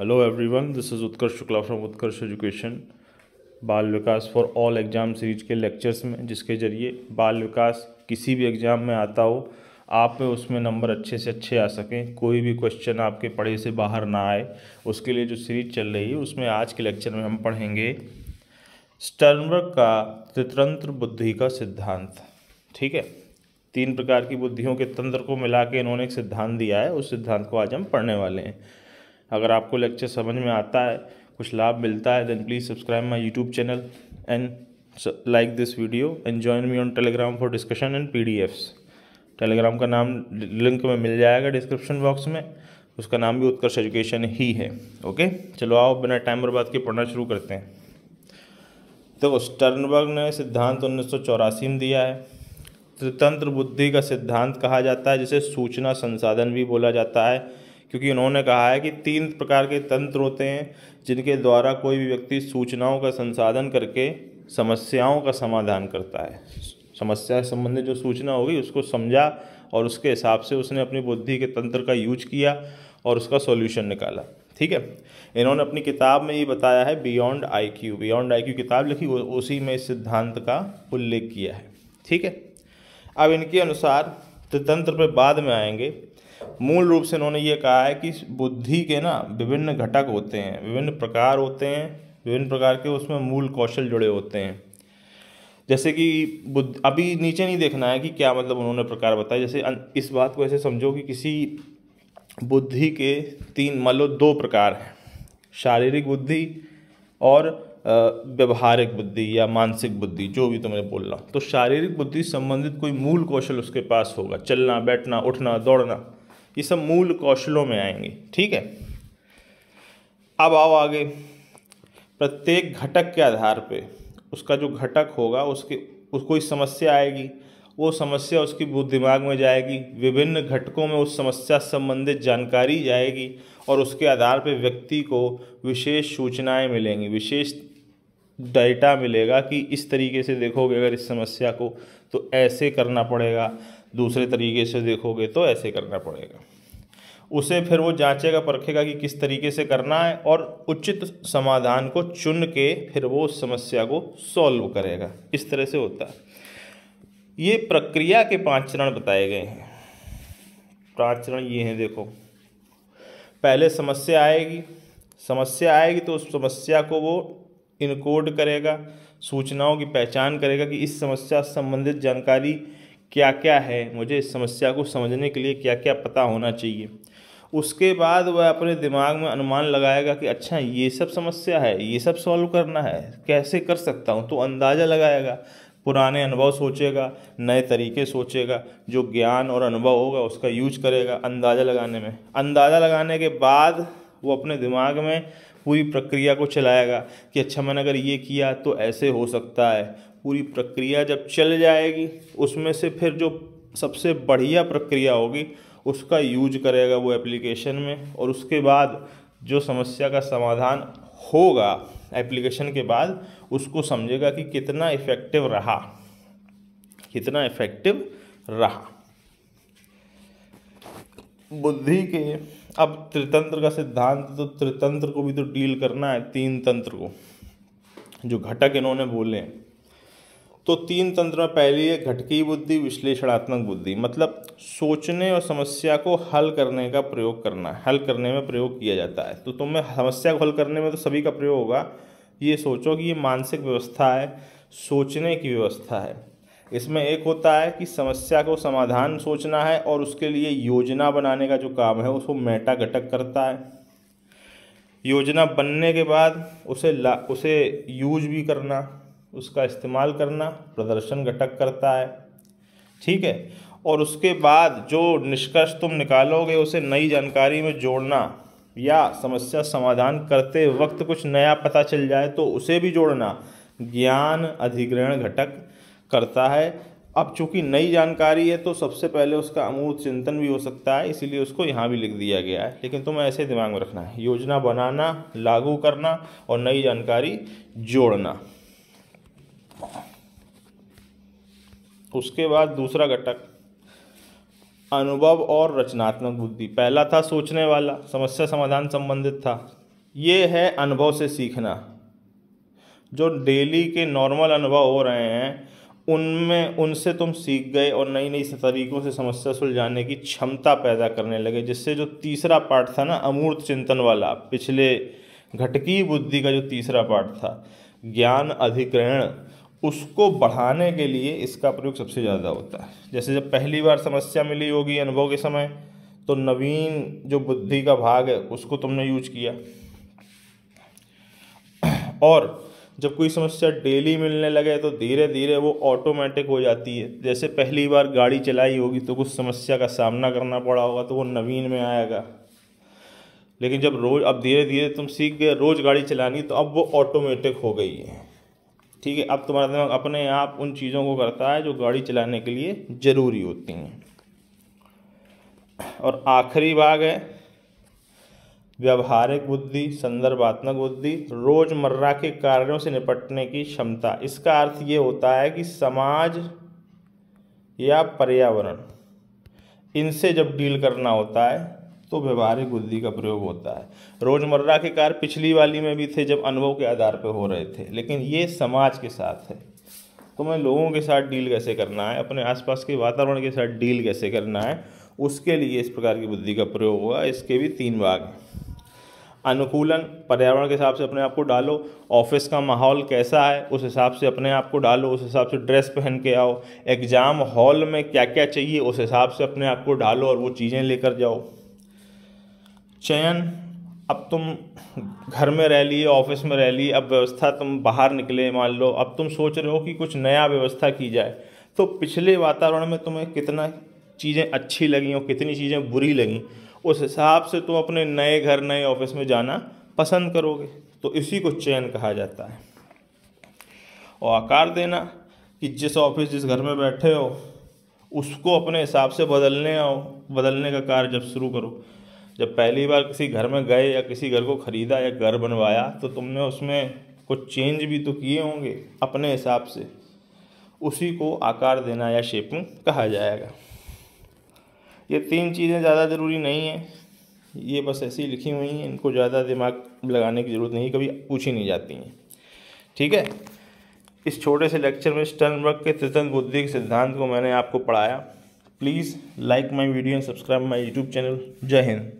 hello everyone this is Utkarsh Shukla from Utkarsh education बाल विकास for all exam series के lectures में जिसके ज़रिए बाल विकास किसी भी एग्ज़ाम में आता हो आप उसमें नंबर अच्छे से अच्छे आ सकें कोई भी क्वेश्चन आपके पढ़े से बाहर ना आए उसके लिए जो सीरीज चल रही है उसमें आज के लेक्चर में हम पढ़ेंगे स्टर्नबर्ग का त्रितंत्र बुद्धि का सिद्धांत ठीक है तीन प्रकार की बुद्धियों के तंत्र को मिला के इन्होंने एक सिद्धांत दिया है उस सिद्धांत को आज हम पढ़ने वाले हैं अगर आपको लेक्चर समझ में आता है कुछ लाभ मिलता है then please subscribe my YouTube channel and like this video and join me on Telegram for discussion and P Telegram का नाम लिंक में मिल जाएगा डिस्क्रिप्शन बॉक्स में उसका नाम भी उत्कर्ष एजुकेशन ही है ओके चलो आओ बिना टाइम बर्बाद के पढ़ना शुरू करते हैं तो स्टर्नबर्ग ने सिद्धांत उन्नीस में दिया है स्वतंत्र बुद्धि का सिद्धांत कहा जाता है जिसे सूचना संसाधन भी बोला जाता है क्योंकि उन्होंने कहा है कि तीन प्रकार के तंत्र होते हैं जिनके द्वारा कोई भी व्यक्ति सूचनाओं का संसाधन करके समस्याओं का समाधान करता है समस्या संबंधित जो सूचना होगी उसको समझा और उसके हिसाब से उसने अपनी बुद्धि के तंत्र का यूज किया और उसका सॉल्यूशन निकाला ठीक है इन्होंने अपनी किताब में ये बताया है बियॉन्ड आईक्यू बियॉन्ड आईक्यू किताब लिखी उसी में इस सिद्धांत का उल्लेख किया है ठीक है अब इनके अनुसार तंत्र पर बाद में आएंगे मूल रूप से उन्होंने ये कहा है कि बुद्धि के ना विभिन्न घटक होते हैं विभिन्न प्रकार होते हैं विभिन्न प्रकार के उसमें मूल कौशल जुड़े होते हैं जैसे कि बुद्ध अभी नीचे नहीं देखना है कि क्या मतलब उन्होंने प्रकार बताया जैसे इस बात को ऐसे समझो कि किसी बुद्धि के तीन मान लो दो प्रकार हैं शारीरिक बुद्धि और व्यवहारिक बुद्धि या मानसिक बुद्धि जो भी तुम्हें बोल रहा हूँ तो शारीरिक बुद्धि संबंधित कोई मूल कौशल उसके पास होगा चलना बैठना उठना दौड़ना ये सब मूल कौशलों में आएंगे ठीक है अब आओ आगे प्रत्येक घटक के आधार पे उसका जो घटक होगा उसके उसको कोई समस्या आएगी वो समस्या उसकी दिमाग में जाएगी विभिन्न घटकों में उस समस्या संबंधित जानकारी जाएगी और उसके आधार पर व्यक्ति को विशेष सूचनाएं मिलेंगी विशेष डाटा मिलेगा कि इस तरीके से देखोगे अगर इस समस्या को तो ऐसे करना पड़ेगा दूसरे तरीके से देखोगे तो ऐसे करना पड़ेगा उसे फिर वो जांचेगा परखेगा कि किस तरीके से करना है और उचित समाधान को चुन के फिर वो उस समस्या को सॉल्व करेगा इस तरह से होता है ये प्रक्रिया के पांच चरण बताए गए हैं पांच चरण ये हैं देखो पहले समस्या आएगी समस्या आएगी तो उस समस्या को वो इनकोड करेगा सूचनाओं की पहचान करेगा कि इस समस्या संबंधित जानकारी क्या क्या है मुझे इस समस्या को समझने के लिए क्या क्या पता होना चाहिए उसके बाद वह अपने दिमाग में अनुमान लगाएगा कि अच्छा ये सब समस्या है ये सब सॉल्व करना है कैसे कर सकता हूँ तो अंदाज़ा लगाएगा पुराने अनुभव सोचेगा नए तरीके सोचेगा जो ज्ञान और अनुभव होगा उसका यूज करेगा अंदाज़ा लगाने में अंदाज़ा लगाने के बाद वो अपने दिमाग में पूरी प्रक्रिया को चलाएगा कि अच्छा मैंने अगर ये किया तो ऐसे हो सकता है पूरी प्रक्रिया जब चल जाएगी उसमें से फिर जो सबसे बढ़िया प्रक्रिया होगी उसका यूज करेगा वो एप्लीकेशन में और उसके बाद जो समस्या का समाधान होगा एप्लीकेशन के बाद उसको समझेगा कि कितना इफ़ेक्टिव रहा कितना इफ़ेक्टिव रहा बुद्धि के अब त्रितंत्र का सिद्धांत तो त्रितंत्र को भी तो डील करना है तीन तंत्र को जो घटक इन्होंने बोले हैं तो तीन तंत्र में पहली है घटकी बुद्धि विश्लेषणात्मक बुद्धि मतलब सोचने और समस्या को हल करने का प्रयोग करना हल करने में प्रयोग किया जाता है तो तुम्हें समस्या को हल करने में तो सभी का प्रयोग होगा ये सोचो कि ये मानसिक व्यवस्था है सोचने की व्यवस्था है इसमें एक होता है कि समस्या को समाधान सोचना है और उसके लिए योजना बनाने का जो काम है उसको मेटा घटक करता है योजना बनने के बाद उसे उसे यूज भी करना उसका इस्तेमाल करना प्रदर्शन घटक करता है ठीक है और उसके बाद जो निष्कर्ष तुम निकालोगे उसे नई जानकारी में जोड़ना या समस्या समाधान करते वक्त कुछ नया पता चल जाए तो उसे भी जोड़ना ज्ञान अधिग्रहण घटक करता है अब चूंकि नई जानकारी है तो सबसे पहले उसका अमूर्त चिंतन भी हो सकता है इसीलिए उसको यहाँ भी लिख दिया गया है लेकिन तुम्हें ऐसे दिमाग में रखना है योजना बनाना लागू करना और नई जानकारी जोड़ना उसके बाद दूसरा घटक अनुभव और रचनात्मक बुद्धि पहला था सोचने वाला समस्या समाधान संबंधित था ये है अनुभव से सीखना जो डेली के नॉर्मल अनुभव हो रहे हैं उनमें उनसे तुम सीख गए और नई नई तरीकों से समस्या सुलझाने की क्षमता पैदा करने लगे जिससे जो तीसरा पार्ट था ना अमूर्त चिंतन वाला पिछले घटकी बुद्धि का जो तीसरा पार्ट था ज्ञान अधिग्रहण उसको बढ़ाने के लिए इसका प्रयोग सबसे ज़्यादा होता है जैसे जब पहली बार समस्या मिली होगी अनुभव के समय तो नवीन जो बुद्धि का भाग है उसको तुमने यूज किया और जब कोई समस्या डेली मिलने लगे तो धीरे धीरे वो ऑटोमेटिक हो जाती है जैसे पहली बार गाड़ी चलाई होगी तो कुछ समस्या का सामना करना पड़ा होगा तो वो नवीन में आएगा लेकिन जब रोज़ अब धीरे धीरे तुम सीख गए रोज़ गाड़ी चलानी तो अब वो ऑटोमेटिक हो गई है ठीक है अब तुम्हारा दिमाग अपने आप उन चीज़ों को करता है जो गाड़ी चलाने के लिए ज़रूरी होती हैं और आखिरी भाग है व्यवहारिक बुद्धि संदर्भात्मक बुद्धि रोज़मर्रा के कार्यों से निपटने की क्षमता इसका अर्थ ये होता है कि समाज या पर्यावरण इनसे जब डील करना होता है तो व्यवहारिक बुद्धि का प्रयोग होता है रोज़मर्रा के कार्य पिछली वाली में भी थे जब अनुभव के आधार पर हो रहे थे लेकिन ये समाज के साथ है तो मैं लोगों के साथ डील कैसे करना है अपने आसपास के वातावरण के साथ डील कैसे करना है उसके लिए इस प्रकार की बुद्धि का प्रयोग हुआ इसके भी तीन भाग हैं अनुकूलन पर्यावरण के हिसाब से अपने आप को डालो ऑफिस का माहौल कैसा है उस हिसाब से अपने आप को डालो उस हिसाब से ड्रेस पहन के आओ एग्ज़ाम हॉल में क्या क्या चाहिए उस हिसाब से अपने आप को डालो और वो चीज़ें लेकर जाओ चयन अब तुम घर में रह लिए ऑफिस में रह लिए अब व्यवस्था तुम बाहर निकले मान लो अब तुम सोच रहे हो कि कुछ नया व्यवस्था की जाए तो पिछले वातावरण में तुम्हें कितना चीज़ें अच्छी लगी और कितनी चीज़ें बुरी लगी उस हिसाब से तुम अपने नए घर नए ऑफिस में जाना पसंद करोगे तो इसी को चयन कहा जाता है और आकार देना कि जिस ऑफिस जिस घर में बैठे हो उसको अपने हिसाब से बदलने आओ बदलने का कार्य जब शुरू करो जब पहली बार किसी घर में गए या किसी घर को ख़रीदा या घर बनवाया तो तुमने उसमें कुछ चेंज भी तो किए होंगे अपने हिसाब से उसी को आकार देना या शेपिंग कहा जाएगा ये तीन चीज़ें ज़्यादा ज़रूरी नहीं हैं ये बस ऐसी लिखी हुई हैं इनको ज़्यादा दिमाग लगाने की ज़रूरत नहीं कभी पूछी नहीं जाती हैं ठीक है इस छोटे से लेक्चर में स्टर्नबर्ग के तृतन बुद्धि के सिद्धांत को मैंने आपको पढ़ाया please like my video and subscribe my YouTube channel जय हिंद